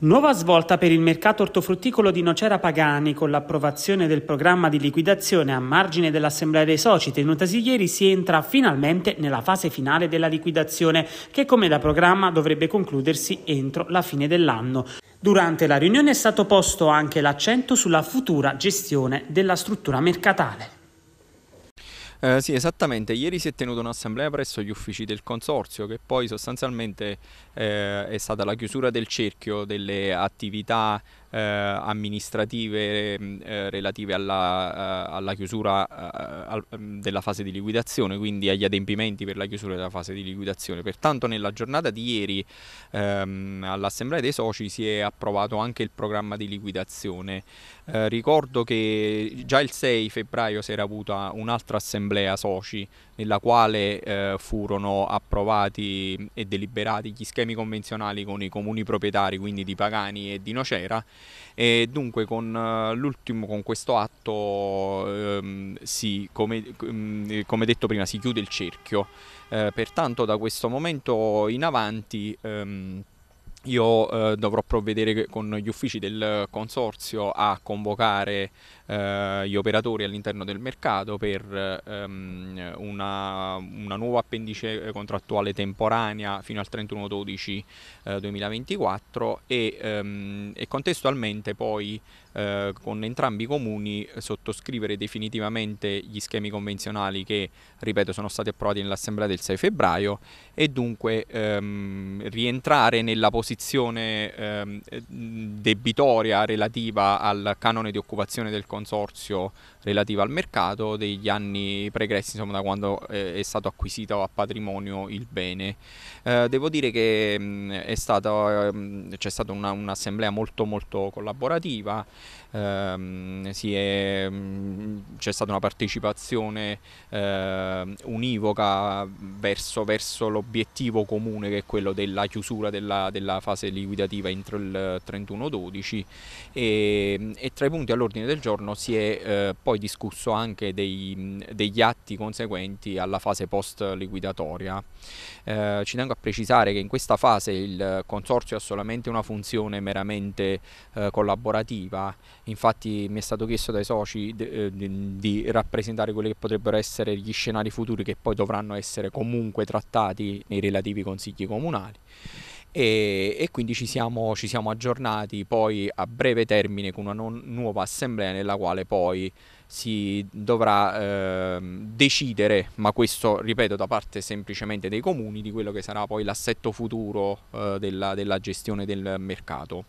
Nuova svolta per il mercato ortofrutticolo di Nocera Pagani con l'approvazione del programma di liquidazione a margine dell'assemblea dei soci tenutasi ieri si entra finalmente nella fase finale della liquidazione che come da programma dovrebbe concludersi entro la fine dell'anno. Durante la riunione è stato posto anche l'accento sulla futura gestione della struttura mercatale. Eh, sì, esattamente. Ieri si è tenuta un'assemblea presso gli uffici del Consorzio che poi sostanzialmente eh, è stata la chiusura del cerchio delle attività eh, amministrative mm, eh, relative alla, eh, alla chiusura eh, al, mm, della fase di liquidazione, quindi agli adempimenti per la chiusura della fase di liquidazione. Pertanto nella giornata di ieri ehm, all'Assemblea dei Soci si è approvato anche il programma di liquidazione. Eh, ricordo che già il 6 febbraio si era avuta un'altra assemblea soci nella quale furono approvati e deliberati gli schemi convenzionali con i comuni proprietari, quindi di Pagani e di Nocera, e dunque con eh, l'ultimo, con questo atto, ehm, si, come, mm, come, detto prima, si chiude il cerchio. Eh, pertanto da questo momento in avanti... Ehm, io eh, dovrò provvedere con gli uffici del consorzio a convocare eh, gli operatori all'interno del mercato per ehm, una, una, nuova appendice contrattuale temporanea fino al 31-12-2024 eh, e, ehm, e, contestualmente poi eh, con entrambi i comuni eh, sottoscrivere definitivamente gli schemi convenzionali che, ripeto, sono stati approvati nell'Assemblea del 6 febbraio e dunque ehm, rientrare nella posizione ehm, debitoria relativa al canone di occupazione del consorzio relativa al mercato degli anni pregressi, insomma da quando eh, è stato acquisito a patrimonio il bene. Eh, devo dire che mh, mm, è stato, ehm, c'è stata una, un'assemblea molto molto collaborativa ehm, è, mm, c'è stata una partecipazione eh, univoca verso, verso, l'obiettivo comune che è quello della chiusura della, della fase liquidativa entro il 31-12 e, ehm, e, tra i punti all'ordine del giorno si è eh, poi discusso anche dei, degli atti conseguenti alla fase post liquidatoria. Eh, ci tengo a precisare che in questa fase il consorzio ha solamente una funzione meramente eh, collaborativa infatti mi è stato chiesto dai soci de, eh, de, di rappresentare quelli che potrebbero essere gli scenari futuri che poi dovranno essere comunque trattati nei relativi consigli comunali. E, e, quindi ci siamo, ci siamo, aggiornati poi a breve termine con una non, nuova assemblea nella quale poi si dovrà eh, decidere, ma questo ripeto da parte semplicemente dei comuni, di quello che sarà poi l'assetto futuro eh, della, della gestione del mercato.